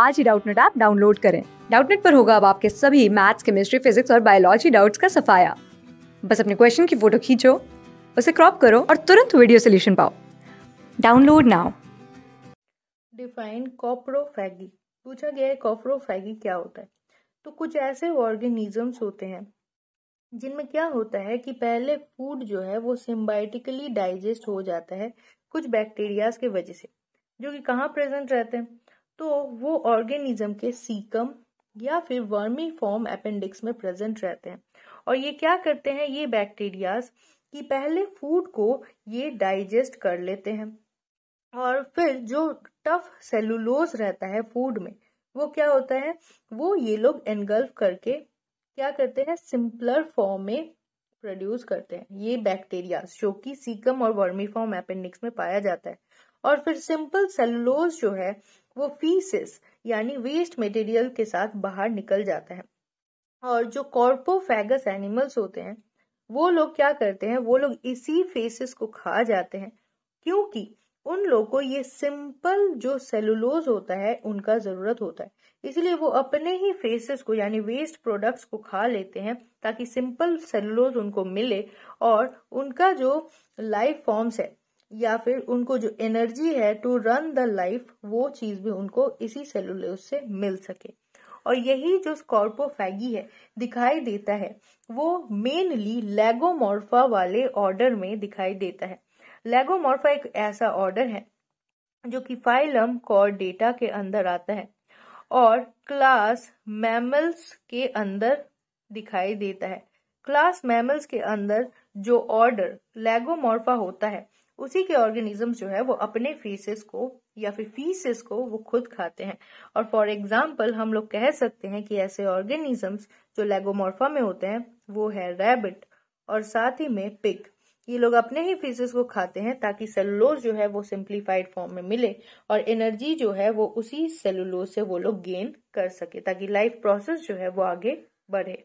आज ही Doubtnut app download करें डाउटनेट पर होगा अब आपके सभी मैथ्स केमिस्ट्री फिजिक्स और बायोलॉजी डाउट्स का सफाया बस अपने क्वेश्चन की फोटो खींचो उसे क्रॉप करो और तुरंत वीडियो सोल्यूशन पाओ डाउनलोड नाउ डिफाइन कॉप्रोफैगी पूछा गया है कॉप्रोफैगी क्या होता है तो कुछ ऐसे ऑर्गेनिजम्स होते हैं जिनमें क्या होता है कि पहले फूड जो है वो सिम्बाइटिकली डाइजेस्ट हो जाता है कुछ बैक्टीरियाज के वजह से जो कि कहाँ प्रेजेंट रहते हैं तो वो ऑर्गेनिज्म के सीकम या फिर वर्मी फॉर्म अपेंडिक्स में प्रेजेंट रहते हैं और ये क्या करते हैं ये बैक्टीरियाज कि पहले फूड को ये डाइजेस्ट कर लेते हैं और फिर जो टफ सेलुलोज रहता है फूड में वो क्या होता है वो ये लोग एनगल्फ करके क्या करते हैं सिंपलर फॉर्म में प्रोड्यूस करते हैं ये बैक्टीरिया जो कि सीकम और वर्मी फॉर्म एपेंडिक्स में पाया जाता है और फिर सिंपल सेलुलोज जो है वो फीसिस यानी वेस्ट मटेरियल के साथ बाहर निकल जाता है और जो कॉर्पोफेगस एनिमल्स होते हैं वो लोग क्या करते हैं वो लोग इसी फेसिस को खा जाते हैं क्योंकि उन लोगों को ये सिंपल जो सेलुलोज होता है उनका जरूरत होता है इसलिए वो अपने ही फेसेस को यानी वेस्ट प्रोडक्ट्स को खा लेते हैं ताकि सिंपल सेलुलोज उनको मिले और उनका जो लाइफ फॉर्म्स है या फिर उनको जो एनर्जी है टू रन द लाइफ वो चीज भी उनको इसी सेलुलोज से मिल सके और यही जो स्कॉर्पोफैगी है दिखाई देता है वो मेनली लेगोमोर्फा वाले ऑर्डर में दिखाई देता है लेगोमोर्फा एक ऐसा ऑर्डर है जो कि फाइलम कॉर डेटा के अंदर आता है और क्लास मैमल्स के अंदर दिखाई देता है क्लास मैमल्स के अंदर जो ऑर्डर लेगोमोर्फा होता है उसी के ऑर्गेनिज्म जो है वो अपने फीसेस को या फिर फीसेस को वो खुद खाते हैं और फॉर एग्जाम्पल हम लोग कह सकते हैं कि ऐसे ऑर्गेनिजम्स जो लेगोमोर्फा में होते हैं वो है रैबिट और साथ ही में पिक ये लोग अपने ही फीसेस को खाते हैं ताकि सेलुलोज जो है वो सिंप्लीफाइड फॉर्म में मिले और एनर्जी जो है वो उसी सेलुलोज से वो लोग गेन कर सके ताकि लाइफ प्रोसेस जो है वो आगे बढ़े